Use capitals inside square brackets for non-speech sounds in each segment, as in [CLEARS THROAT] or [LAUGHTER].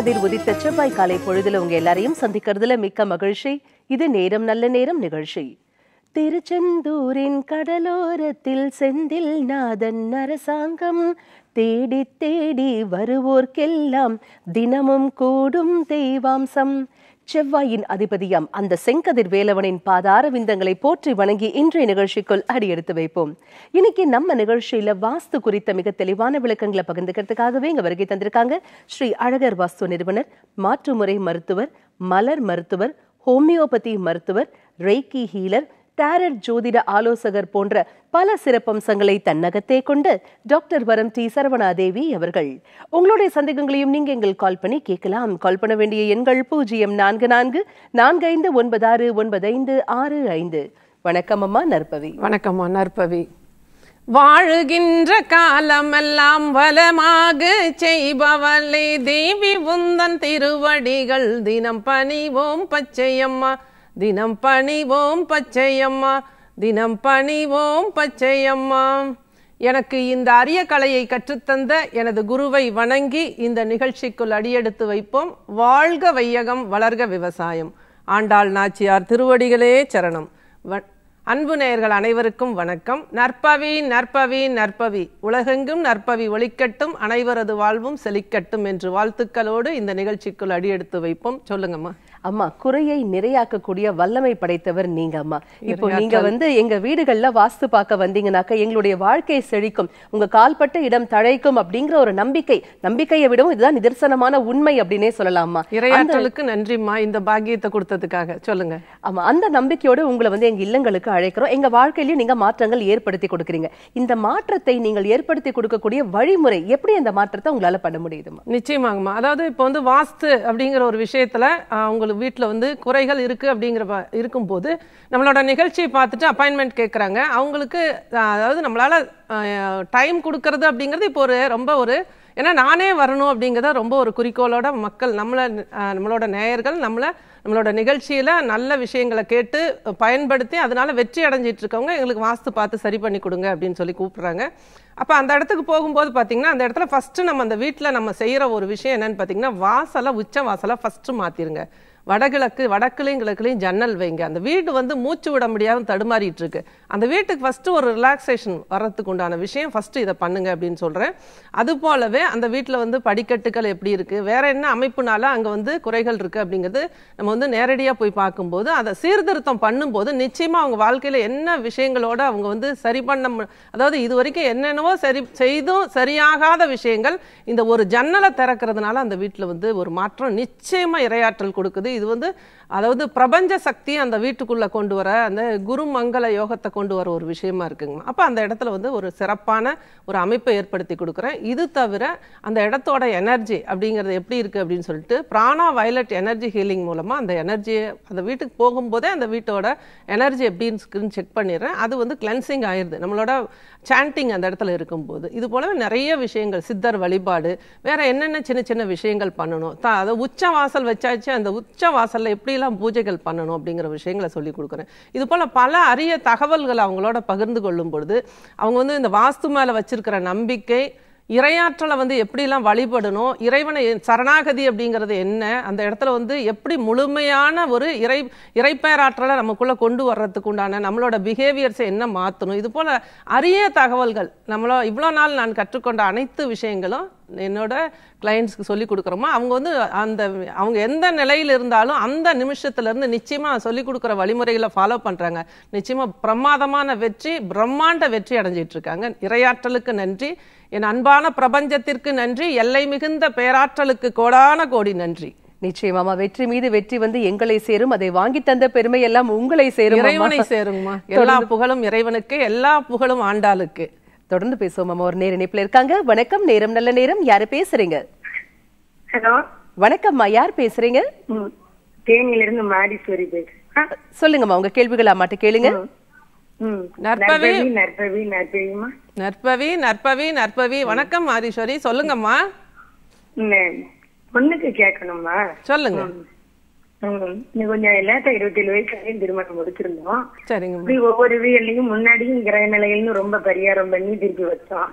கதிர் உதித்த செவ்வாய் காலை பொழுதுல உங்க எல்லாரையும் சந்திக்கிறதுல மிக்க மகிழ்ச்சி இது நேரம் நல்ல நேரம் நிகழ்ச்சி திருச்செந்தூரின் கடலோரத்தில் செந்தில் நாதன் அரசாங்கம் தேடி தேடி வருவோர்க்கெல்லாம் தினமும் கூடும் தெய்வாம்சம் செவ்வாயின் அதிபதியம் அந்த செங்கதிர் வேலவனின் பாதார விந்தங்களை போற்றி வணங்கி இன்றைய நிகழ்ச்சிக்குள் அடியெடுத்து வைப்போம் இன்னைக்கு நம்ம நிகழ்ச்சியில வாஸ்து குறித்த மிக தெளிவான விளக்கங்களை பகிர்ந்துக்கிறதுக்காகவே இங்க வருகை தந்திருக்காங்க ஸ்ரீ அழகர் வாஸ்து நிறுவனர் மாற்றுமுறை மருத்துவர் மலர் மருத்துவர் ஹோமியோபதி மருத்துவர் ரெய்கி ஹீலர் டேரட் ஜோதிட ஆலோசகர் போன்ற பல சிறப்பம்சங்களை தன்னகத்தே கொண்டு டாக்டர் வரம் டி சரவணாதேவி அவர்கள் உங்களுடைய சந்தேகங்களையும் நீங்க எங்கள் கால் பண்ணி கேட்கலாம் கால் பண்ண வேண்டிய எண்கள் பூஜ்ஜியம் நான்கு நான்கு நான்கு ஐந்து ஒன்பது ஆறு ஒன்பது ஐந்து ஆறு ஐந்து வணக்கம் அம்மா நற்பவி வணக்கம்மா நற்பவி வாழுகின்ற காலமெல்லாம் வலமாக செய்பவளே தேவி உந்தன் திருவடிகள் தினம் பணிவோம் பச்சையம்மா தினம் பணிவோம் பச்சையம்மா தினம் பணிவோம் பச்சையம்மா எனக்கு இந்த அரிய கலையை கற்றுத்தந்த எனது குருவை வணங்கி இந்த நிகழ்ச்சிக்குள் அடியெடுத்து வைப்போம் வாழ்க வையகம் வளர்க விவசாயம் ஆண்டாள் நாச்சியார் திருவடிகளே சரணம் அன்பு நேயர்கள் அனைவருக்கும் வணக்கம் நற்பவி நற்பவி நற்பவி உலகெங்கும் நற்பவி ஒழிக்கட்டும் அனைவரது வாழ்வும் செழிக்கட்டும் என்று வாழ்த்துக்களோடு இந்த நிகழ்ச்சிக்குள் அடியெடுத்து வைப்போம் சொல்லுங்கம்மா அம்மா குறையை நிறையாக்கக்கூடிய வல்லமை படைத்தவர் நீங்க அம்மா இப்போ நீங்க வந்து எங்க வீடுகள்ல வாஸ்து பார்க்க வந்தீங்கனாக்க எங்களுடைய வாழ்க்கையை செழிக்கும் உங்க கால்பட்ட இடம் தழைக்கும் அப்படிங்கிற ஒரு நம்பிக்கை நம்பிக்கையை விடவும் இதுதான் நிதர்சனமான உண்மை அப்படின்னே சொல்லலாமா இறையாற்றலுக்கு நன்றிம்மா இந்த பாக்கியத்தை கொடுத்ததுக்காக சொல்லுங்க ஆமா அந்த நம்பிக்கையோடு உங்களை வந்து எங்க இல்லங்களுக்கு அழைக்கிறோம் எங்க வாழ்க்கையிலயும் நீங்க மாற்றங்கள் ஏற்படுத்தி கொடுக்குறீங்க இந்த மாற்றத்தை நீங்கள் ஏற்படுத்தி கொடுக்கக்கூடிய வழிமுறை எப்படி அந்த மாற்றத்தை உங்களால பண்ண முடியுதுமா நிச்சயமாகமா அதாவது இப்போ வந்து வாஸ்து அப்படிங்கிற ஒரு விஷயத்துல உங்களுக்கு அவங்களுக்கு வீட்டில் வந்து குறைகள் இருக்குது அப்படிங்கிற இருக்கும்போது நம்மளோட நிகழ்ச்சியை பார்த்துட்டு அப்பாயின்மெண்ட் கேட்குறாங்க அவங்களுக்கு அதாவது நம்மளால் டைம் கொடுக்கறது அப்படிங்கிறது இப்போ ஒரு ரொம்ப ஒரு ஏன்னா நானே வரணும் அப்படிங்கிறத ரொம்ப ஒரு குறிக்கோளோட மக்கள் நம்மளை நம்மளோட நேயர்கள் நம்மளை நம்மளோட நிகழ்ச்சியில் நல்ல விஷயங்களை கேட்டு பயன்படுத்தி அதனால் வெற்றி அடைஞ்சிட்டு இருக்கவங்க எங்களுக்கு வாஸ்து பார்த்து சரி பண்ணி கொடுங்க அப்படின்னு சொல்லி கூப்பிட்றாங்க அப்போ அந்த இடத்துக்கு போகும்போது பார்த்திங்கன்னா அந்த இடத்துல ஃபஸ்ட்டு நம்ம அந்த வீட்டில் நம்ம செய்கிற ஒரு விஷயம் என்னென்னு பார்த்திங்கன்னா வாசலை உச்ச வாசலை ஃபஸ்ட்டு மாற்றிருங்க வடகிழக்கு வடக்குலையும் கிழக்குலையும் ஜன்னல் வைங்க அந்த வீடு வந்து மூச்சு விட முடியாத தடுமாறிட்டு இருக்கு அந்த வீட்டுக்கு ஃபஸ்ட்டு ஒரு ரிலாக்ஸேஷன் வர்றதுக்கு உண்டான விஷயம் ஃபஸ்ட்டு இதை பண்ணுங்க அப்படின்னு சொல்கிறேன் அது போலவே அந்த வீட்டில் வந்து படிக்கட்டுகள் எப்படி இருக்குது வேற என்ன அமைப்புனால அங்கே வந்து குறைகள் இருக்குது அப்படிங்கிறது நம்ம வந்து நேரடியாக போய் பார்க்கும்போது அதை சீர்திருத்தம் பண்ணும்போது நிச்சயமாக அவங்க வாழ்க்கையில் என்ன விஷயங்களோட அவங்க வந்து சரி பண்ண அதாவது இது வரைக்கும் என்னென்னவோ சரி செய்தும் சரியாகாத விஷயங்கள் இந்த ஒரு ஜன்னலை திறக்கிறதுனால அந்த வீட்டில் வந்து ஒரு மாற்றம் நிச்சயமாக இரையாற்றல் கொடுக்குது இது வந்து அதாவது பிரபஞ்ச சக்தி அந்த வீட்டுக்குள்ளே கொண்டு வர அந்த மங்கள யோகத்தை கொண்டு வர ஒரு விஷயமா இருக்குங்கம்மா அப்போ அந்த இடத்துல வந்து ஒரு சிறப்பான ஒரு அமைப்பை ஏற்படுத்தி கொடுக்குறேன் இது தவிர அந்த இடத்தோட எனர்ஜி அப்படிங்கிறது எப்படி இருக்குது அப்படின்னு சொல்லிட்டு பிராணா வயலட் எனர்ஜி ஹீலிங் மூலமாக அந்த எனர்ஜியை அந்த வீட்டுக்கு போகும்போதே அந்த வீட்டோட எனர்ஜி எப்படின்னு செக் பண்ணிடுறேன் அது வந்து கிளென்சிங் ஆயிடுது நம்மளோட சாண்டிங் அந்த இடத்துல இருக்கும்போது இது போலவே நிறைய விஷயங்கள் சித்தர் வழிபாடு வேறு என்னென்ன சின்ன சின்ன விஷயங்கள் பண்ணணும் அதை உச்ச வாசல் வச்சாச்சு அந்த உச்ச வாசலில் எப்படி எப்படியெல்லாம் பூஜைகள் பண்ணணும் அப்படிங்கிற விஷயங்களை சொல்லி கொடுக்குறேன் இது போல் பல அரிய தகவல்களை அவங்களோட பகிர்ந்து கொள்ளும் பொழுது அவங்க வந்து இந்த வாஸ்து மேலே வச்சிருக்கிற நம்பிக்கை இறையாற்றலை வந்து எப்படிலாம் வழிபடணும் இறைவனை சரணாகதி அப்படிங்கிறது என்ன அந்த இடத்துல வந்து எப்படி முழுமையான ஒரு இறை இறைப்பேராற்றலை நமக்குள்ளே கொண்டு வர்றதுக்கு உண்டான நம்மளோட பிஹேவியர்ஸை என்ன மாற்றணும் இது போல் அரிய தகவல்கள் நம்மளோ இவ்வளோ நாள் நான் கற்றுக்கொண்ட அனைத்து விஷயங்களும் என்னோட கிளைண்ட்ஸ்க்கு சொல்லி கொடுக்குறோமோ அவங்க வந்து அந்த அவங்க எந்த நிலையில் இருந்தாலும் அந்த நிமிஷத்துலேருந்து நிச்சயமாக சொல்லி கொடுக்குற வழிமுறைகளை ஃபாலோ பண்ணுறாங்க நிச்சயமாக பிரமாதமான வெற்றி பிரம்மாண்ட வெற்றி அடைஞ்சிட்டு இருக்காங்க இரையாற்றலுக்கு நன்றி என் அன்பான பிரபஞ்சத்திற்கு நன்றி எல்லை மிகுந்த பேராற்றலுக்கு கோடான கோடி நன்றி நிச்சயமாமா வெற்றி மீது வெற்றி வந்து எங்களை சேரும் அதை வாங்கி தந்த பெருமை எல்லாம் உங்களை சேரும் இறைவனை சேருங்கம்மா எல்லா புகழும் இறைவனுக்கு எல்லா புகழும் ஆண்டாளுக்கு தொடர்ந்து பேசுவோம் மாமா ஒரு நேர இணைப்புல இருக்காங்க வணக்கம் நேரம் நல்ல நேரம் யாரு பேசுறீங்க ஹலோ வணக்கம்மா யார் பேசுறீங்க தேனியில இருந்து மாடீஸ்வரி பேசுறேன் சொல்லுங்கம்மா உங்க கேள்விகள் அம்மாட்ட கேளுங்க நற்பவி நற்பவி நற்பவிமா நற்பவி நற்பவி நற்பவி வணக்கம் மாரீஸ்வரி சொல்லுங்கம்மா பொண்ணுக்கு கேட்கணும்மா சொல்லுங்க கொஞ்சம் லேட்டா இருபத்தி ஏழு வயசுலயும் திருமணம் முடிச்சிருந்தோம் இப்படி ஒவ்வொரு வியல்லையும் முன்னாடியும் கிரக நிலைகள்னு ரொம்ப பரிகாரம் பண்ணி திருப்பி வச்சோம்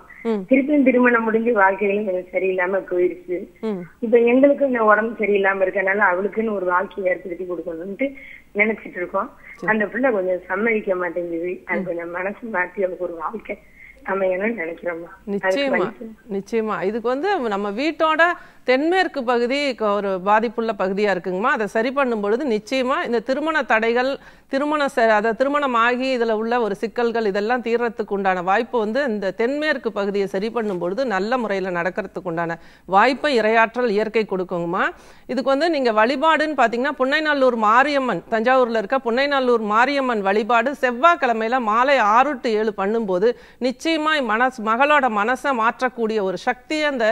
திருப்பியும் திருமணம் முடிஞ்சு வாழ்க்கையிலும் எனக்கு சரியில்லாம போயிருச்சு இப்ப எங்களுக்கு இந்த உடம்பு சரியில்லாம இருக்கனால அவளுக்குன்னு ஒரு வாழ்க்கையை ஏற்படுத்தி கொடுக்கணும்ட்டு நினைச்சிட்டு இருக்கோம் அந்த பிள்ளை கொஞ்சம் சம்மதிக்க மாட்டேங்குது அது கொஞ்சம் மனசு மாத்தி அவளுக்கு ஒரு வாழ்க்கை நிச்சயமா இதுக்கு வந்து நம்ம வீட்டோட தென்மேற்கு பகுதி ஒரு பாதிப்புள்ள பகுதியா இருக்குங்கம்மா அதை சரி பண்ணும் பொழுது நிச்சயமா இந்த திருமண தடைகள் திருமண அதை திருமணம் ஆகி இதுல உள்ள ஒரு சிக்கல்கள் இதெல்லாம் தீர்றதுக்கு உண்டான வாய்ப்பு வந்து இந்த தென்மேற்கு பகுதியை சரி பண்ணும் பொழுது நல்ல முறையில நடக்கிறதுக்கு உண்டான வாய்ப்பை இரையாற்றல் இயற்கை கொடுக்குங்கம்மா இதுக்கு வந்து நீங்க வழிபாடுன்னு பாத்தீங்கன்னா புன்னைநல்லூர் மாரியம்மன் தஞ்சாவூர்ல இருக்க புன்னைநல்லூர் மாரியம்மன் வழிபாடு செவ்வாய்க்கிழமையில மாலை ஆறு டு ஏழு பண்ணும்போது நிச்சயம் நிச்சயமாய் மனசு மகளோட மனசை மாற்றக்கூடிய ஒரு சக்தி அந்த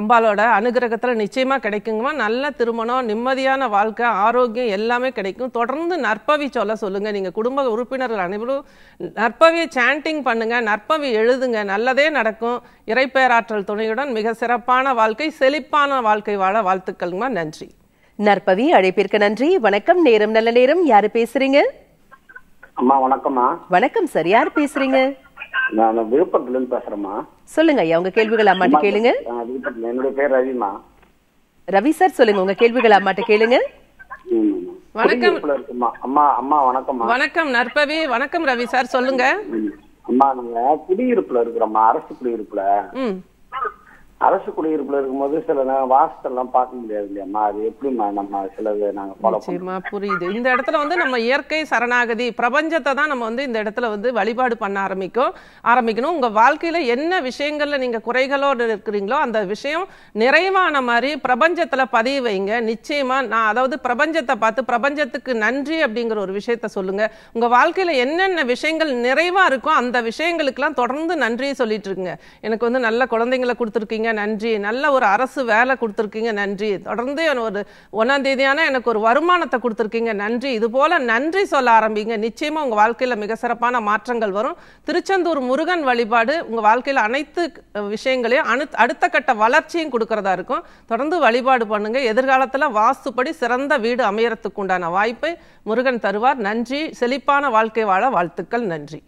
அம்பாலோட அனுகிரகத்தில் நிச்சயமாக கிடைக்குங்கம்மா நல்ல திருமணம் நிம்மதியான வாழ்க்கை ஆரோக்கியம் எல்லாமே கிடைக்கும் தொடர்ந்து நற்பவி சொல்ல சொல்லுங்கள் நீங்கள் குடும்ப உறுப்பினர்கள் அனைவரும் நற்பவியை சாண்டிங் பண்ணுங்கள் நற்பவி எழுதுங்க நல்லதே நடக்கும் இறைப்பேராற்றல் துணையுடன் மிக சிறப்பான வாழ்க்கை செழிப்பான வாழ்க்கை வாழ வாழ்த்துக்கள்மா நன்றி நற்பவி அழைப்பிற்கு நன்றி வணக்கம் நேரம் நல்ல நேரம் யாரு பேசுறீங்க அம்மா வணக்கம்மா வணக்கம் சார் யார் பேசுறீங்க நான் விழுப்புரத்துல இருந்து பேசுறேம்மா சொல்லுங்க ஐயா உங்க கேள்விகள் அம்மாட்ட கேளுங்க விழுப்புரத்துல என்னுடைய பேர் ரவிமா ரவி சார் சொல்லுங்க உங்க கேள்விகள் அம்மாட்ட கேளுங்க வணக்கம் அம்மா அம்மா வணக்கம் வணக்கம் நற்பவி வணக்கம் ரவி சார் சொல்லுங்க அம்மா நாங்க குடியிருப்புல இருக்கிறோம் அரசு குடியிருப்புல அரசு குடியிருப்புல இருக்கும்போது சில வாசத்தை வாசத்தெல்லாம் பார்க்க முடியாது இல்லையம்மா அது எப்படிமா நம்ம சிலது நாங்க நிச்சயமா புரியுது இந்த இடத்துல வந்து நம்ம இயற்கை சரணாகதி பிரபஞ்சத்தை தான் நம்ம வந்து இந்த இடத்துல வந்து வழிபாடு பண்ண ஆரம்பிக்கும் ஆரம்பிக்கணும் உங்க வாழ்க்கையில என்ன விஷயங்கள்ல நீங்க குறைகளோடு இருக்கிறீங்களோ அந்த விஷயம் நிறைவான மாதிரி பிரபஞ்சத்துல பதிவு வைங்க நிச்சயமா நான் அதாவது பிரபஞ்சத்தை பார்த்து பிரபஞ்சத்துக்கு நன்றி அப்படிங்கிற ஒரு விஷயத்த சொல்லுங்க உங்க வாழ்க்கையில என்னென்ன விஷயங்கள் நிறைவா இருக்கோ அந்த எல்லாம் தொடர்ந்து நன்றியை சொல்லிட்டு இருக்குங்க எனக்கு வந்து நல்ல குழந்தைங்களை கொடுத்துருக்கீங்க நன்றி நல்ல ஒரு அரசு வேலை கொடுத்துருக்கீங்க நன்றி தொடர்ந்து ஒரு ஒன்றாம் தேதியான எனக்கு ஒரு வருமானத்தை கொடுத்துருக்கீங்க நன்றி இது போல நன்றி சொல்ல ஆரம்பிங்க நிச்சயமா உங்கள் வாழ்க்கையில் மிக சிறப்பான மாற்றங்கள் வரும் திருச்செந்தூர் முருகன் வழிபாடு உங்கள் வாழ்க்கையில் அனைத்து விஷயங்களையும் அணு அடுத்த கட்ட வளர்ச்சியும் கொடுக்கறதா இருக்கும் தொடர்ந்து வழிபாடு பண்ணுங்க எதிர்காலத்தில் வாஸ்துப்படி சிறந்த வீடு அமையறதுக்கு உண்டான வாய்ப்பை முருகன் தருவார் நன்றி செழிப்பான வாழ்க்கை வாழ வாழ்த்துக்கள் நன்றி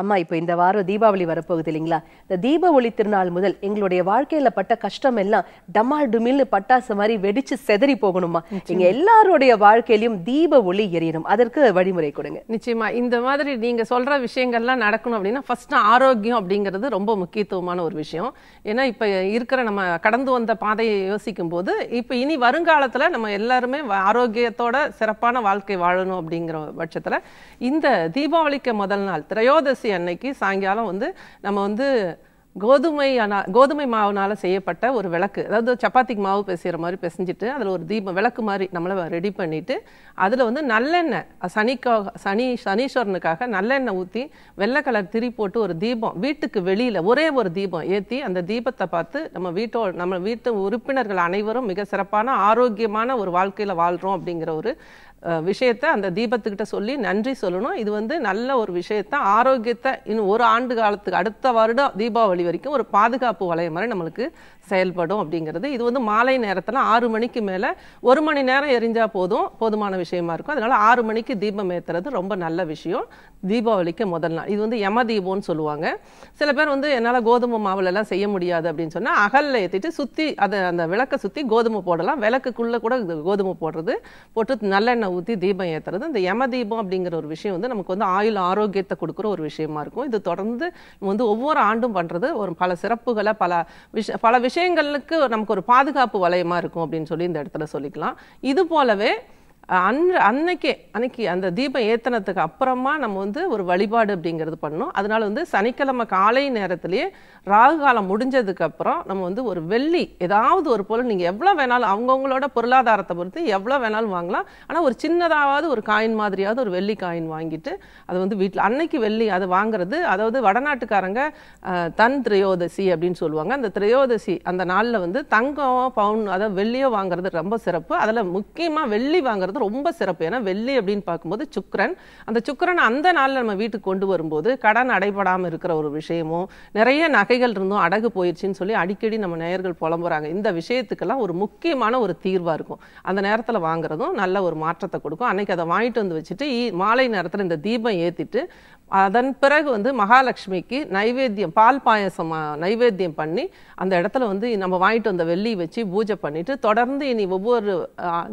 அம்மா இப்போ இந்த வாரம் தீபாவளி வரப்போகுது இல்லைங்களா இந்த தீப ஒளி திருநாள் முதல் எங்களுடைய வாழ்க்கையில பட்ட கஷ்டம் எல்லாம் டமால் டுமில் பட்டாசு மாதிரி வெடிச்சு செதறி போகணுமா எங்க எல்லாருடைய வாழ்க்கையிலும் தீப ஒளி எரியணும் அதற்கு வழிமுறை கொடுங்க நிச்சயமா இந்த மாதிரி நீங்க சொல்ற விஷயங்கள்லாம் நடக்கணும் அப்படின்னா ஃபர்ஸ்ட் ஆரோக்கியம் அப்படிங்கிறது ரொம்ப முக்கியத்துவமான ஒரு விஷயம் ஏன்னா இப்போ இருக்கிற நம்ம கடந்து வந்த பாதையை யோசிக்கும் போது இப்போ இனி வருங்காலத்தில் நம்ம எல்லாருமே ஆரோக்கியத்தோட சிறப்பான வாழ்க்கை வாழணும் அப்படிங்கிற பட்சத்தில் இந்த தீபாவளிக்கு முதல் நாள் திரையோதசி அமாவாசை அன்னைக்கு சாயங்காலம் வந்து நம்ம வந்து கோதுமை கோதுமை மாவுனால் செய்யப்பட்ட ஒரு விளக்கு அதாவது சப்பாத்திக்கு மாவு பிசைகிற மாதிரி பிசைஞ்சிட்டு அதில் ஒரு தீபம் விளக்கு மாதிரி நம்மளை ரெடி பண்ணிவிட்டு அதில் வந்து நல்லெண்ணெய் சனிக்காக சனி சனீஸ்வரனுக்காக நல்லெண்ணெய் ஊற்றி வெள்ளை கலர் திரி போட்டு ஒரு தீபம் வீட்டுக்கு வெளியில் ஒரே ஒரு தீபம் ஏற்றி அந்த தீபத்தை பார்த்து நம்ம வீட்டோ நம்ம வீட்டு உறுப்பினர்கள் அனைவரும் மிக சிறப்பான ஆரோக்கியமான ஒரு வாழ்க்கையில் வாழ்கிறோம் அப்படிங்கிற ஒரு விஷயத்தை அந்த தீபத்துக்கிட்ட சொல்லி நன்றி சொல்லணும் இது வந்து நல்ல ஒரு விஷயத்தை ஆரோக்கியத்தை இன்னும் ஒரு ஆண்டு காலத்துக்கு அடுத்த வருடம் தீபாவளி வரைக்கும் ஒரு பாதுகாப்பு வளையம் மாதிரி நம்மளுக்கு செயல்படும் அப்படிங்கிறது இது வந்து மாலை நேரத்தில் ஆறு மணிக்கு மேலே ஒரு மணி நேரம் எரிஞ்சால் போதும் போதுமான விஷயமா இருக்கும் அதனால் ஆறு மணிக்கு தீபம் ஏற்றுறது ரொம்ப நல்ல விஷயம் தீபாவளிக்கு முதல் நாள் இது வந்து யம தீபம்னு சொல்லுவாங்க சில பேர் வந்து என்னால் கோதுமை மாவுலெல்லாம் செய்ய முடியாது அப்படின்னு சொன்னால் அகலில் ஏற்றிட்டு சுற்றி அதை அந்த விளக்கை சுற்றி கோதுமை போடலாம் விளக்குக்குள்ளே கூட கோதுமை போடுறது போட்டு நல்லெண்ணெய் எண்ணெய் ஊற்றி தீபம் ஏற்றுறது இந்த யம தீபம் அப்படிங்கிற ஒரு விஷயம் வந்து நமக்கு வந்து ஆயுள் ஆரோக்கியத்தை கொடுக்குற ஒரு விஷயமா இருக்கும் இது தொடர்ந்து வந்து ஒவ்வொரு ஆண்டும் பண்ணுறது ஒரு பல சிறப்புகளை பல விஷ பல விஷயங்களுக்கு நமக்கு ஒரு பாதுகாப்பு வலயமாக இருக்கும் அப்படின்னு சொல்லி இந்த இடத்துல சொல்லிக்கலாம் இது போலவே அன்று அன்னைக்கே அன்னைக்கு அந்த தீபம் ஏத்தனத்துக்கு அப்புறமா நம்ம வந்து ஒரு வழிபாடு அப்படிங்கிறது பண்ணோம் அதனால வந்து சனிக்கிழமை காலை நேரத்திலேயே ராகு காலம் முடிஞ்சதுக்கு அப்புறம் நம்ம வந்து ஒரு வெள்ளி ஏதாவது ஒரு பொருள் நீங்கள் எவ்வளோ வேணாலும் அவங்கவுங்களோட பொருளாதாரத்தை பொறுத்து எவ்வளோ வேணாலும் வாங்கலாம் ஆனால் ஒரு சின்னதாவது ஒரு காயின் மாதிரியாவது ஒரு வெள்ளி காயின் வாங்கிட்டு அது வந்து வீட்டில் அன்னைக்கு வெள்ளி அதை வாங்குறது அதாவது வடநாட்டுக்காரங்க தன் திரையோதசி அப்படின்னு சொல்லுவாங்க அந்த திரையோதசி அந்த நாளில் வந்து தங்கம் பவுன் அதாவது வெள்ளியோ வாங்குறது ரொம்ப சிறப்பு அதில் முக்கியமாக வெள்ளி வாங்குறது பார்க்கும்போது ரொம்ப சிறப்பு ஏன்னா வெள்ளி அப்படின்னு பார்க்கும்போது சுக்கரன் அந்த சுக்கரன் அந்த நாளில் நம்ம வீட்டுக்கு கொண்டு வரும்போது கடன் அடைபடாமல் இருக்கிற ஒரு விஷயமும் நிறைய நகைகள் இருந்தும் அடகு போயிடுச்சின்னு சொல்லி அடிக்கடி நம்ம நேயர்கள் புலம்புறாங்க இந்த விஷயத்துக்கெல்லாம் ஒரு முக்கியமான ஒரு தீர்வாக இருக்கும் அந்த நேரத்தில் வாங்குறதும் நல்ல ஒரு மாற்றத்தை கொடுக்கும் அன்னைக்கு அதை வாங்கிட்டு வந்து வச்சுட்டு மாலை நேரத்தில் இந்த தீபம் ஏற்றிட்டு அதன் பிறகு வந்து மகாலட்சுமிக்கு நைவேத்தியம் பால் பாயசம் நைவேத்தியம் பண்ணி அந்த இடத்துல வந்து நம்ம வாங்கிட்டு வந்த வெள்ளி வச்சு பூஜை பண்ணிட்டு தொடர்ந்து இனி ஒவ்வொரு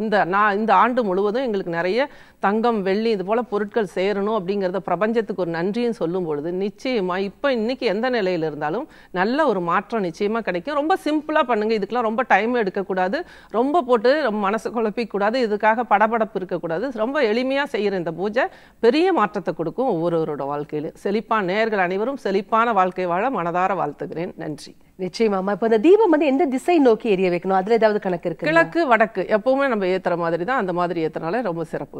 இந்த நான் இந்த ஆண்டு முழுவதும் எங்களுக்கு நிறைய தங்கம் வெள்ளி இது போல் பொருட்கள் சேரணும் அப்படிங்கிறத பிரபஞ்சத்துக்கு ஒரு நன்றியும் சொல்லும் பொழுது நிச்சயமாக இப்போ இன்றைக்கி எந்த நிலையில் இருந்தாலும் நல்ல ஒரு மாற்றம் நிச்சயமாக கிடைக்கும் ரொம்ப சிம்பிளாக பண்ணுங்கள் இதுக்கெலாம் ரொம்ப டைம் எடுக்கக்கூடாது ரொம்ப போட்டு ரொம்ப மனசு குழப்பிக்கூடாது இதுக்காக படபடப்பு இருக்கக்கூடாது ரொம்ப எளிமையாக செய்கிற இந்த பூஜை பெரிய மாற்றத்தை கொடுக்கும் ஒவ்வொருவரோட வாழ்க்கையிலும் செழிப்பான நேர்கள் அனைவரும் செழிப்பான வாழ்க்கை வாழ மனதார வாழ்த்துகிறேன் நன்றி நிச்சயமாமா இப்போ இந்த தீபம் வந்து எந்த திசை நோக்கி எரிய வைக்கணும் அதில் ஏதாவது கணக்கு இருக்கு கிழக்கு வடக்கு எப்பவுமே நம்ம ஏத்துற மாதிரி தான் அந்த மாதிரி ஏற்றுறனால ரொம்ப சிறப்பு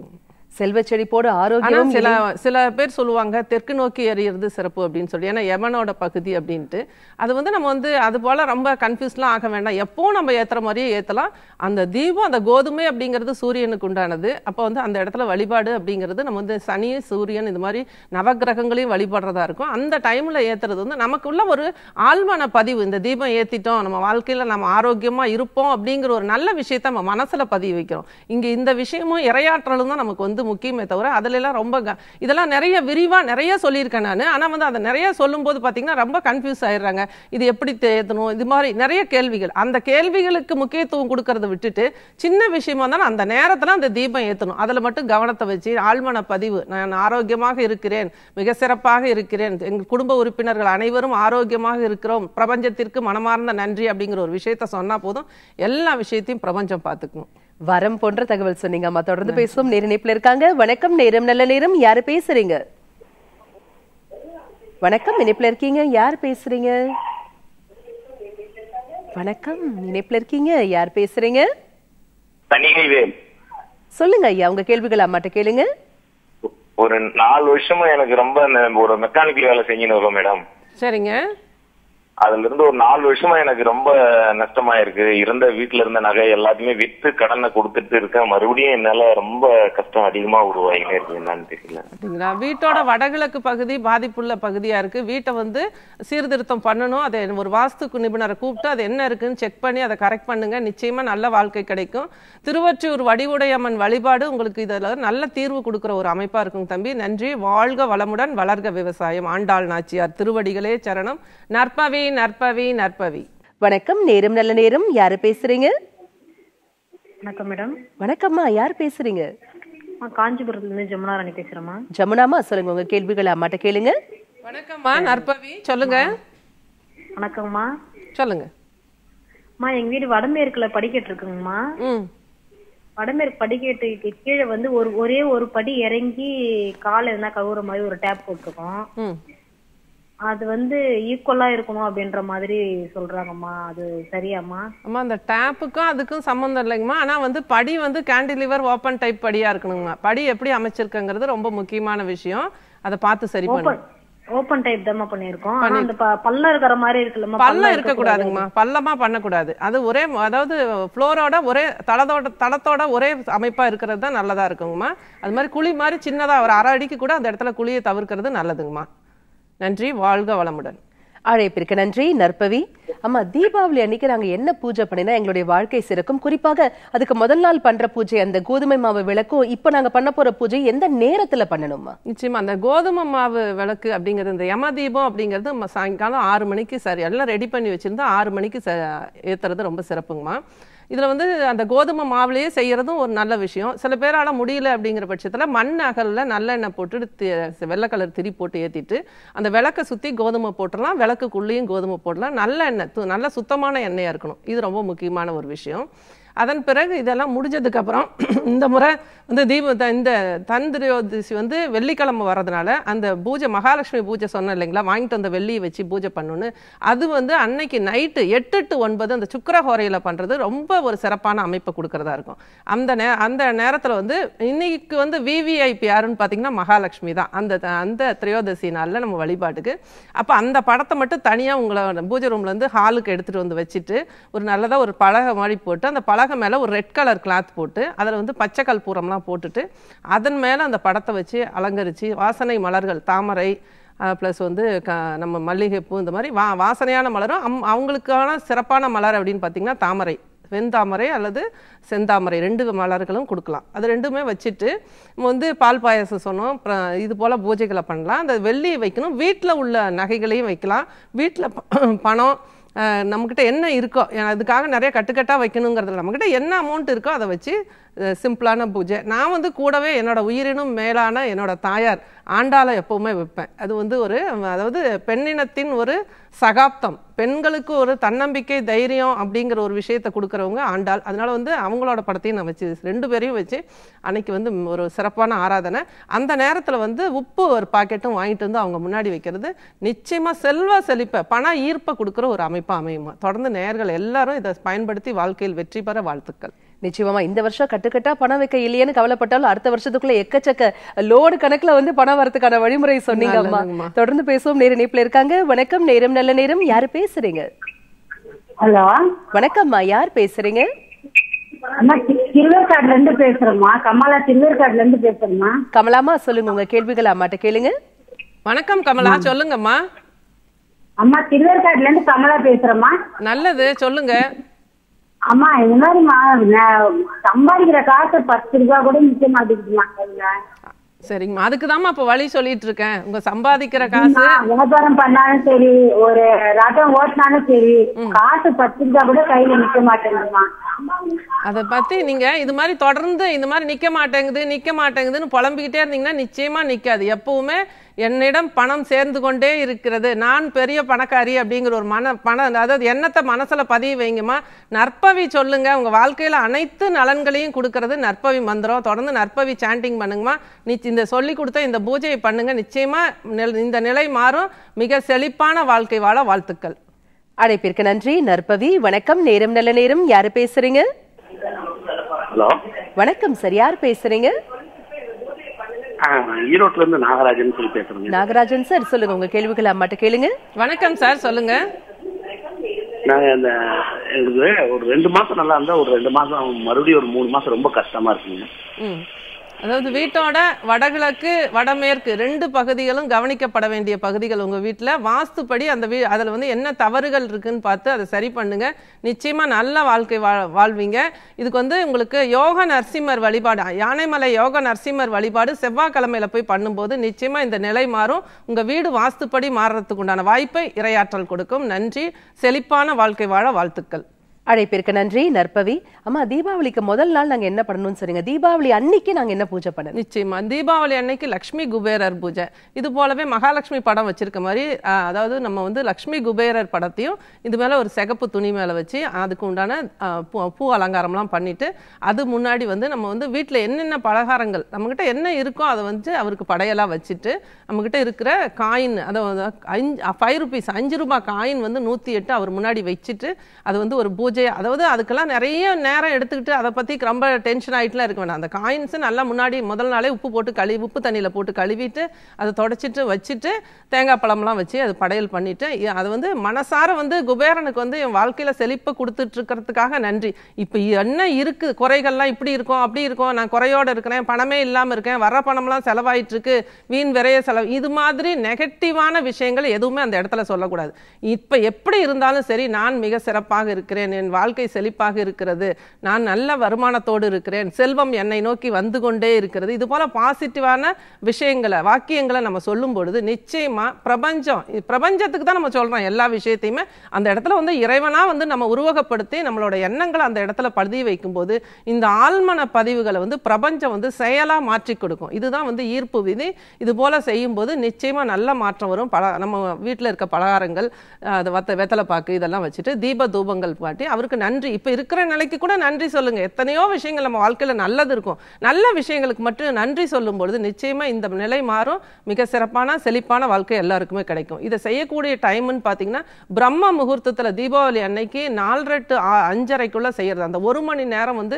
செல்வ செழிப்போடு ஆரோக்கியம் சில சில பேர் சொல்லுவாங்க தெற்கு நோக்கி எறியறது சிறப்பு அப்படின்னு சொல்லி ஏன்னா யமனோட பகுதி அப்படின்ட்டு அது வந்து நம்ம வந்து அது போல ரொம்ப கன்ஃபியூஸ்லாம் ஆக வேண்டாம் எப்போ நம்ம ஏத்துற மாதிரியே ஏத்தலாம் அந்த தீபம் அந்த கோதுமை அப்படிங்கிறது சூரியனுக்கு உண்டானது அப்போ வந்து அந்த இடத்துல வழிபாடு அப்படிங்கிறது நம்ம வந்து சனி சூரியன் இது மாதிரி நவகிரகங்களையும் வழிபடுறதா இருக்கும் அந்த டைம்ல ஏத்துறது வந்து நமக்குள்ள ஒரு ஆழ்மன பதிவு இந்த தீபம் ஏத்திட்டோம் நம்ம வாழ்க்கையில நம்ம ஆரோக்கியமா இருப்போம் அப்படிங்கிற ஒரு நல்ல விஷயத்த நம்ம மனசுல பதிவு வைக்கிறோம் இங்க இந்த விஷயமும் இரையாற்றலும் தான் நமக்கு வந்து வந்து முக்கியமே தவிர அதிலெல்லாம் ரொம்ப இதெல்லாம் நிறைய விரிவாக நிறைய சொல்லியிருக்கேன் நான் ஆனால் வந்து அதை நிறைய சொல்லும்போது பார்த்தீங்கன்னா ரொம்ப கன்ஃபியூஸ் ஆயிடுறாங்க இது எப்படி தேத்தணும் இது மாதிரி நிறைய கேள்விகள் அந்த கேள்விகளுக்கு முக்கியத்துவம் கொடுக்கறத விட்டுட்டு சின்ன விஷயமா இருந்தாலும் அந்த நேரத்தில் அந்த தீபம் ஏற்றணும் அதில் மட்டும் கவனத்தை வச்சு ஆழ்மன பதிவு நான் ஆரோக்கியமாக இருக்கிறேன் மிக சிறப்பாக இருக்கிறேன் எங்கள் குடும்ப உறுப்பினர்கள் அனைவரும் ஆரோக்கியமாக இருக்கிறோம் பிரபஞ்சத்திற்கு மனமார்ந்த நன்றி அப்படிங்கிற ஒரு விஷயத்த சொன்னால் போதும் எல்லா விஷயத்தையும் பிரபஞ்சம் பார்த்துக்கணும் வரம் போன்ற தகவல் சொன்னீங்க அம்மா தொடர்ந்து பேசுவோம் நேர இணைப்புல இருக்காங்க வணக்கம் நேரம் நல்ல நேரம் யாரு பேசுறீங்க வணக்கம் இணைப்புல இருக்கீங்க யார் பேசுறீங்க வணக்கம் இணைப்புல இருக்கீங்க யார் பேசுறீங்க சொல்லுங்க ஐயா உங்க கேள்விகள் அம்மாட்ட கேளுங்க ஒரு நாலு வருஷமா எனக்கு ரொம்ப ஒரு மெக்கானிக்கல் வேலை செஞ்சுன்னு இருக்கோம் மேடம் சரிங்க அதுல இருந்து ஒரு நாலு வருஷமா எனக்கு ரொம்ப நஷ்டமா இருக்கு இருந்த வீட்டுல இருந்த நகை எல்லாத்தையுமே வித்து கடனை கொடுத்துட்டு இருக்கேன் மறுபடியும் என்னால ரொம்ப கஷ்டம் அதிகமா உருவாகினே இருக்கு என்னன்னு தெரியல வீட்டோட வடகிழக்கு பகுதி பாதிப்புள்ள பகுதியா இருக்கு வீட்டை வந்து சீர்திருத்தம் பண்ணணும் அதை ஒரு வாஸ்துக்கு நிபுணரை கூப்பிட்டு அது என்ன இருக்குன்னு செக் பண்ணி அதை கரெக்ட் பண்ணுங்க நிச்சயமா நல்ல வாழ்க்கை கிடைக்கும் திருவொற்றியூர் வடிவுடையம்மன் வழிபாடு உங்களுக்கு இதுல நல்ல தீர்வு கொடுக்குற ஒரு அமைப்பா இருக்கும் தம்பி நன்றி வாழ்க வளமுடன் வளர்க விவசாயம் ஆண்டாள் நாச்சியார் திருவடிகளே சரணம் நற்பவே நற்பவி நற்பவி வணக்கம் நேரம் நல்ல நேரம் யாரு பேசுறீங்க வணக்கம் மேடம் வணக்கம்மா யார் பேசுறீங்க காஞ்சிபுரத்துல இருந்து ஜமுனா ராணி பேசுறேம்மா ஜமுனாமா சொல்லுங்க உங்க கேள்விகளை அம்மாட்ட கேளுங்க வணக்கம்மா நற்பவி சொல்லுங்க வணக்கம்மா சொல்லுங்க அம்மா எங்க வீடு வடமேற்குல படிக்கட்டு இருக்குங்கம்மா வடமேற்கு படிக்கட்டுக்கு கீழே வந்து ஒரு ஒரே ஒரு படி இறங்கி கால் எதுனா கவுற மாதிரி ஒரு டேப் போட்டிருக்கோம் அது வந்து ஈக்குவலா இருக்கணும் அப்படின்ற மாதிரி சொல்றாங்கம்மா அது சரியாம்மா அம்மா அந்த டேப்புக்கும் அதுக்கும் சம்மந்தம் இல்லைங்கம்மா ஆனா வந்து படி வந்து கேண்டிலிவர் ஓபன் டைப் படியா இருக்கணுங்கம்மா படி எப்படி அமைச்சிருக்குங்கிறது ரொம்ப முக்கியமான விஷயம் அதை பார்த்து சரி பண்ணுங்க ஓபன் டைப் தான்மா பண்ணிருக்கோம் ஆனா அந்த பல்ல இருக்கிற மாதிரி இருக்குல்லமா பல்ல இருக்க கூடாதுங்கம்மா பல்லமா பண்ண கூடாது அது ஒரே அதாவது ஃப்ளோரோட ஒரே தளத்தோட தளத்தோட ஒரே அமைப்பா இருக்கிறது தான் நல்லதா இருக்குங்கம்மா அது மாதிரி குழி மாதிரி சின்னதா ஒரு அரை அடிக்கு கூட அந்த இடத்துல குழியை தவிர்க்கிறது நல்லதுங்கம்மா நன்றி வாழ்க வளமுடன் அழைப்பிற்கு நன்றி நற்பவி அம்மா தீபாவளி அன்னைக்கு நாங்க என்ன பூஜை பண்ணினா எங்களுடைய வாழ்க்கை சிறக்கும் குறிப்பாக அதுக்கு முதல் நாள் பண்ற பூஜை அந்த கோதுமை மாவு விளக்கும் இப்ப நாங்க பண்ண போற பூஜை எந்த நேரத்துல பண்ணணுமா நிச்சயமா அந்த கோதுமை மாவு விளக்கு அப்படிங்கிறது இந்த யம தீபம் அப்படிங்கிறது சாயங்காலம் ஆறு மணிக்கு சரி எல்லாம் ரெடி பண்ணி வச்சிருந்தா ஆறு மணிக்கு ஏத்துறது ரொம்ப சிறப்புங்கம்மா இதில் வந்து அந்த கோதுமை மாவுலேயே செய்கிறதும் ஒரு நல்ல விஷயம் சில பேரால் முடியல அப்படிங்கிற பட்சத்தில் மண் அகலில் நல்லெண்ணெய் போட்டு வெள்ளை கலர் திரி போட்டு ஏற்றிட்டு அந்த விளக்கை சுற்றி கோதுமை போட்டுடலாம் விளக்குக்குள்ளேயும் கோதுமை போடலாம் நல்ல எண்ணெய் நல்ல சுத்தமான எண்ணெயாக இருக்கணும் இது ரொம்ப முக்கியமான ஒரு விஷயம் அதன் பிறகு இதெல்லாம் முடிஞ்சதுக்கப்புறம் [CLEARS THROAT] இந்த முறை வந்து தீப இந்த தந்திரியோதிசி வந்து வெள்ளிக்கிழமை வர்றதுனால அந்த பூஜை மகாலட்சுமி பூஜை சொன்னேன் இல்லைங்களா வாங்கிட்டு வந்த வெள்ளியை வச்சு பூஜை பண்ணணுன்னு அது வந்து அன்னைக்கு நைட்டு எட்டு டு ஒன்பது அந்த சுக்கரஹோரையில் பண்ணுறது ரொம்ப ஒரு சிறப்பான அமைப்பு கொடுக்குறதா இருக்கும் அந்த நே அந்த நேரத்தில் வந்து இன்னைக்கு வந்து விவிஐபி யாருன்னு பார்த்தீங்கன்னா மகாலட்சுமி தான் அந்த அந்த திரையோதசி நாளில் நம்ம வழிபாட்டுக்கு அப்போ அந்த படத்தை மட்டும் தனியாக உங்களை பூஜை ரூம்லேருந்து ஹாலுக்கு எடுத்துகிட்டு வந்து வச்சுட்டு ஒரு நல்லதாக ஒரு பழக மாதிரி போட்டு அந்த பழ அழகாக மேலே ஒரு ரெட் கலர் கிளாத் போட்டு அதில் வந்து பச்சை கல்பூரம்லாம் போட்டுட்டு அதன் மேலே அந்த படத்தை வச்சு அலங்கரித்து வாசனை மலர்கள் தாமரை ப்ளஸ் வந்து க நம்ம மல்லிகைப்பூ இந்த மாதிரி வா வாசனையான மலரும் அம் அவங்களுக்கான சிறப்பான மலர் அப்படின்னு பார்த்திங்கன்னா தாமரை வெண்தாமரை அல்லது செந்தாமரை ரெண்டு மலர்களும் கொடுக்கலாம் அது ரெண்டுமே வச்சுட்டு வந்து பால் பாயசம் சொன்னோம் அப்புறம் இது போல் பூஜைகளை பண்ணலாம் அந்த வெள்ளியை வைக்கணும் வீட்டில் உள்ள நகைகளையும் வைக்கலாம் வீட்டில் பணம் நம்மக்கிட்ட என்ன இருக்கோ அதுக்காக நிறைய கட்டுக்கட்டாக வைக்கணுங்கிறது நம்மக்கிட்ட என்ன அமௌண்ட் இருக்கோ அதை வச்சு சிம்பிளான பூஜை நான் வந்து கூடவே என்னோடய உயிரினும் மேலான என்னோடய தாயார் ஆண்டாளை எப்போவுமே வைப்பேன் அது வந்து ஒரு அதாவது பெண்ணினத்தின் ஒரு சகாப்தம் பெண்களுக்கு ஒரு தன்னம்பிக்கை தைரியம் அப்படிங்கிற ஒரு விஷயத்தை கொடுக்குறவங்க ஆண்டாள் அதனால் வந்து அவங்களோட படத்தையும் நான் வச்சு ரெண்டு பேரையும் வச்சு அன்னைக்கு வந்து ஒரு சிறப்பான ஆராதனை அந்த நேரத்தில் வந்து உப்பு ஒரு பாக்கெட்டும் வாங்கிட்டு வந்து அவங்க முன்னாடி வைக்கிறது நிச்சயமாக செல்வ செழிப்பை பண ஈர்ப்பை கொடுக்குற ஒரு அமைப்பாக அமையுமா தொடர்ந்து நேர்கள் எல்லாரும் இதை பயன்படுத்தி வாழ்க்கையில் வெற்றி பெற வாழ்த்துக்கள் நிச்சயமா இந்த வருஷம் கட்டுக்கட்டா பணம் வைக்க இல்லையேன்னு கவலைப்பட்டாலும் அடுத்த வருஷத்துக்குள்ள எக்கச்சக்க லோடு கணக்குல வந்து பணம் வரதுக்கான வழிமுறை சொன்னீங்க அம்மா தொடர்ந்து பேசுவோம் நேர இணைப்புல இருக்காங்க வணக்கம் நேரம் நல்ல நேரம் யாரு பேசுறீங்க ஹலோ வணக்கம்மா யார் பேசுறீங்க சில்வர் இருந்து பேசுறோம்மா கமலா சில்வர் கார்டுல இருந்து பேசுறோம்மா கமலாமா சொல்லுங்க உங்க கேள்விகள் அம்மாட்ட கேளுங்க வணக்கம் கமலா சொல்லுங்கம்மா அம்மா சில்வர் கார்டுல இருந்து கமலா பேசுறோம்மா நல்லது சொல்லுங்க அம்மா இந்த மாதிரி சம்பாதிக்கிற காசு பத்து ரூபா கூட நிக்க மாட்டேங்கிறாங்க சரிங்கம்மா அதுக்கு தான்மா இப்ப வழி சொல்லிட்டு இருக்கேன் உங்க சம்பாதிக்கிற காசு வியாபாரம் பண்ணாலும் சரி ஒரு ரதம் ஓட்டினாலும் சரி காசு பத்து ரூபா கூட கையில நிக்க மாட்டேங்குதுமா அதை பத்தி நீங்க இது மாதிரி தொடர்ந்து இந்த மாதிரி நிக்க மாட்டேங்குது நிக்க மாட்டேங்குதுன்னு புலம்பிக்கிட்டே இருந்தீங்கன்னா நிச்சயமா நிக்காது எப்பவுமே என்னிடம் பணம் சேர்ந்து கொண்டே இருக்கிறது நான் பெரிய பணக்காரி அப்படிங்கிற ஒரு மன பண அதாவது எண்ணத்தை மனசில் பதிவு வைங்கம்மா நற்பவி சொல்லுங்க உங்கள் வாழ்க்கையில் அனைத்து நலன்களையும் கொடுக்கறது நற்பவி மந்திரம் தொடர்ந்து நற்பவி சாண்டிங் பண்ணுங்கம்மா நீ இந்த சொல்லி கொடுத்த இந்த பூஜையை பண்ணுங்க நிச்சயமாக இந்த நிலை மாறும் மிக செழிப்பான வாழ்க்கை வாழ வாழ்த்துக்கள் அழைப்பிற்கு நன்றி நற்பவி வணக்கம் நேரம் நல்ல நேரம் யாரு பேசுறீங்க வணக்கம் சார் யார் பேசுறீங்க ஈரோட்ல இருந்து நாகராஜன் சொல்லி பேசுறேன் நாகராஜன் சார் சொல்லுங்க உங்க கேள்விகள் அம்மாட்ட கேளுங்க வணக்கம் சார் சொல்லுங்க நாங்க இந்த எனக்கு ஒரு ரெண்டு மாசம் நல்லா இருந்தா ஒரு ரெண்டு மாசம் மறுபடியும் ஒரு மூணு மாசம் ரொம்ப கஷ்டமா இருக்குங்க அதாவது வீட்டோட வடகிழக்கு வடமேற்கு ரெண்டு பகுதிகளும் கவனிக்கப்பட வேண்டிய பகுதிகள் உங்கள் வீட்டில் வாஸ்துப்படி அந்த வீ அதில் வந்து என்ன தவறுகள் இருக்குன்னு பார்த்து அதை சரி பண்ணுங்க நிச்சயமாக நல்ல வாழ்க்கை வா வாழ்வீங்க இதுக்கு வந்து உங்களுக்கு யோக நரசிம்மர் வழிபாடு யானைமலை யோக நரசிம்மர் வழிபாடு செவ்வாய்க்கிழமையில போய் பண்ணும்போது நிச்சயமாக இந்த நிலை மாறும் உங்கள் வீடு வாஸ்துப்படி மாறுறதுக்கு உண்டான வாய்ப்பை இரையாற்றல் கொடுக்கும் நன்றி செழிப்பான வாழ்க்கை வாழ வாழ்த்துக்கள் அழைப்பிற்கு நன்றி நற்பவி அம்மா தீபாவளிக்கு முதல் நாள் நாங்க என்ன பண்ணணும் சொன்னீங்க தீபாவளி அன்னைக்கு நாங்க என்ன பூஜை பண்ணணும் நிச்சயமா தீபாவளி அன்னைக்கு லக்ஷ்மி குபேரர் பூஜை இது போலவே மகாலட்சுமி படம் வச்சிருக்க மாதிரி அதாவது நம்ம வந்து லக்ஷ்மி குபேரர் படத்தையும் இது மேல ஒரு சிகப்பு துணி மேல வச்சு அதுக்கு உண்டான பூ அலங்காரம்லாம் பண்ணிட்டு அது முன்னாடி வந்து நம்ம வந்து வீட்டில் என்னென்ன பலகாரங்கள் நம்மகிட்ட என்ன இருக்கோ அதை வந்து அவருக்கு படையெல்லாம் வச்சுட்டு நம்மகிட்ட இருக்கிற காயின் அதை அஞ்சு ஃபைவ் ருபீஸ் அஞ்சு ரூபாய் காயின் வந்து நூற்றி எட்டு அவர் முன்னாடி வச்சுட்டு அது வந்து ஒரு பூஜை பூஜை அதாவது அதுக்கெல்லாம் நிறைய நேரம் எடுத்துக்கிட்டு அதை பற்றி ரொம்ப டென்ஷன் ஆகிட்டுலாம் இருக்க வேண்டாம் அந்த காயின்ஸு நல்லா முன்னாடி முதல் நாளே உப்பு போட்டு கழுவி உப்பு தண்ணியில் போட்டு கழுவிட்டு அதை தொடச்சிட்டு வச்சுட்டு தேங்காய் பழம்லாம் வச்சு அது படையல் பண்ணிவிட்டு அது வந்து மனசார வந்து குபேரனுக்கு வந்து என் வாழ்க்கையில் செழிப்பை கொடுத்துட்ருக்கிறதுக்காக நன்றி இப்போ என்ன இருக்குது குறைகள்லாம் இப்படி இருக்கும் அப்படி இருக்கும் நான் குறையோடு இருக்கிறேன் பணமே இல்லாமல் இருக்கேன் வர பணம்லாம் செலவாயிட்டுருக்கு வீண் விரைய செலவு இது மாதிரி நெகட்டிவான விஷயங்கள் எதுவுமே அந்த இடத்துல சொல்லக்கூடாது இப்போ எப்படி இருந்தாலும் சரி நான் மிக சிறப்பாக இருக்கிறேன் என் வாழ்க்கை செழிப்பாக இருக்கிறது நான் நல்ல வருமானத்தோடு இருக்கிறேன் செல்வம் என்னை நோக்கி வந்து கொண்டே இருக்கிறது இது போல் பாசிட்டிவான விஷயங்களை வாக்கியங்களை நம்ம சொல்லும் பொழுது நிச்சயமாக பிரபஞ்சம் பிரபஞ்சத்துக்கு தான் நம்ம சொல்கிறோம் எல்லா விஷயத்தையுமே அந்த இடத்துல வந்து இறைவனாக வந்து நம்ம உருவகப்படுத்தி நம்மளோட எண்ணங்களை அந்த இடத்துல வைக்கும் வைக்கும்போது இந்த ஆழ்மன பதிவுகளை வந்து பிரபஞ்சம் வந்து செயலாக மாற்றி கொடுக்கும் இதுதான் வந்து ஈர்ப்பு விதி இது செய்யும் செய்யும்போது நிச்சயமாக நல்ல மாற்றம் வரும் பல நம்ம வீட்டில் இருக்க பலகாரங்கள் அது வத்த வெத்தலை பாக்கு இதெல்லாம் வச்சுட்டு தீப தூபங்கள் பாட்டி அவருக்கு நன்றி இப்போ இருக்கிற நிலைக்கு கூட நன்றி சொல்லுங்கள் எத்தனையோ விஷயங்கள் நம்ம வாழ்க்கையில் நல்லது இருக்கும் நல்ல விஷயங்களுக்கு மட்டும் நன்றி சொல்லும் பொழுது நிச்சயமாக இந்த நிலை மாறும் மிக சிறப்பான செழிப்பான வாழ்க்கை எல்லாருக்குமே கிடைக்கும் இதை செய்யக்கூடிய டைம்னு பார்த்தீங்கன்னா பிரம்ம முகூர்த்தத்தில் தீபாவளி அன்னைக்கு நாலரை டு அஞ்சரைக்குள்ளே செய்கிறது அந்த ஒரு மணி நேரம் வந்து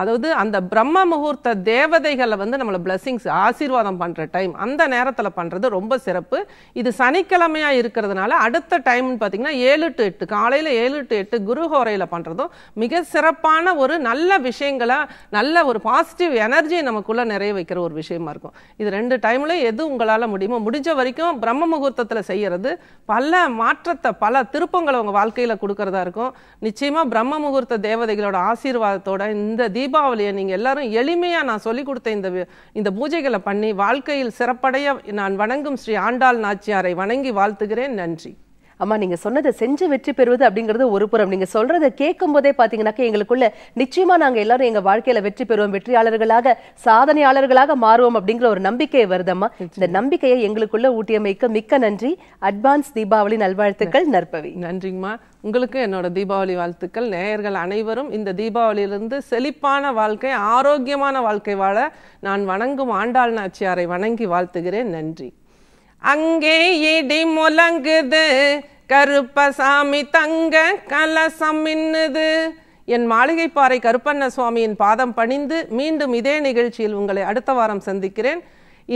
அதாவது அந்த பிரம்ம முகூர்த்த தேவதைகளை வந்து நம்மளை பிளஸ்ஸிங்ஸ் ஆசீர்வாதம் பண்ணுற டைம் அந்த நேரத்தில் பண்ணுறது ரொம்ப சிறப்பு இது சனிக்கிழமையாக இருக்கிறதுனால அடுத்த டைம்னு பார்த்தீங்கன்னா ஏழு டு எட்டு காலையில் ஏழு டு எட்டு குரு முறையில் பண்ணுறதும் மிக சிறப்பான ஒரு நல்ல விஷயங்களை நல்ல ஒரு பாசிட்டிவ் எனர்ஜியை நமக்குள்ளே நிறைய வைக்கிற ஒரு விஷயமா இருக்கும் இது ரெண்டு டைமில் எது உங்களால் முடியுமோ முடிஞ்ச வரைக்கும் பிரம்ம முகூர்த்தத்தில் செய்கிறது பல மாற்றத்தை பல திருப்பங்களை உங்கள் வாழ்க்கையில் கொடுக்கறதா இருக்கும் நிச்சயமாக பிரம்ம முகூர்த்த தேவதைகளோட ஆசீர்வாதத்தோட இந்த தீபாவளியை நீங்கள் எல்லாரும் எளிமையாக நான் சொல்லிக் கொடுத்த இந்த இந்த பூஜைகளை பண்ணி வாழ்க்கையில் சிறப்படைய நான் வணங்கும் ஸ்ரீ ஆண்டாள் நாச்சியாரை வணங்கி வாழ்த்துகிறேன் நன்றி அம்மா நீங்க சொன்னதை செஞ்சு வெற்றி பெறுவது அப்படிங்கிறது ஒரு புறம் நீங்க சொல்றதை கேட்கும் போதே பாத்தீங்கன்னாக்க எங்களுக்குள்ள நிச்சயமா நாங்க எல்லாரும் எங்க வாழ்க்கையில வெற்றி பெறுவோம் வெற்றியாளர்களாக சாதனையாளர்களாக மாறுவோம் அப்படிங்கிற ஒரு நம்பிக்கை வருதம்மா இந்த நம்பிக்கையை எங்களுக்குள்ள ஊட்டியமைக்க மிக்க நன்றி அட்வான்ஸ் தீபாவளி நல்வாழ்த்துக்கள் நற்பவி நன்றிங்கம்மா உங்களுக்கு என்னோட தீபாவளி வாழ்த்துக்கள் நேயர்கள் அனைவரும் இந்த தீபாவளியிலிருந்து செழிப்பான வாழ்க்கை ஆரோக்கியமான வாழ்க்கை வாழ நான் வணங்கும் ஆண்டாள் நாச்சியாரை வணங்கி வாழ்த்துகிறேன் நன்றி அங்கே இடி முழங்குது கருப்பசாமி தங்க கலசம் மின்னுது என் மாளிகை பாறை கருப்பண்ண சுவாமியின் பாதம் பணிந்து மீண்டும் இதே நிகழ்ச்சியில் உங்களை அடுத்த வாரம் சந்திக்கிறேன்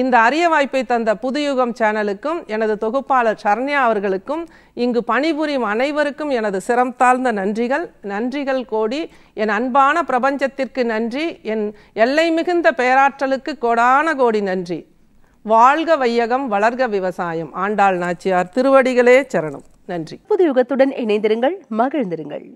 இந்த அரிய வாய்ப்பை தந்த புதுயுகம் சேனலுக்கும் எனது தொகுப்பாளர் சரண்யா அவர்களுக்கும் இங்கு பணிபுரியும் அனைவருக்கும் எனது சிரம் தாழ்ந்த நன்றிகள் நன்றிகள் கோடி என் அன்பான பிரபஞ்சத்திற்கு நன்றி என் எல்லை மிகுந்த பெயராற்றலுக்கு கோடான கோடி நன்றி வாழ்க வையகம் வளர்க விவசாயம் ஆண்டாள் நாச்சியார் திருவடிகளே சரணம் நன்றி புது யுகத்துடன் இணைந்திருங்கள் மகிழ்ந்திருங்கள்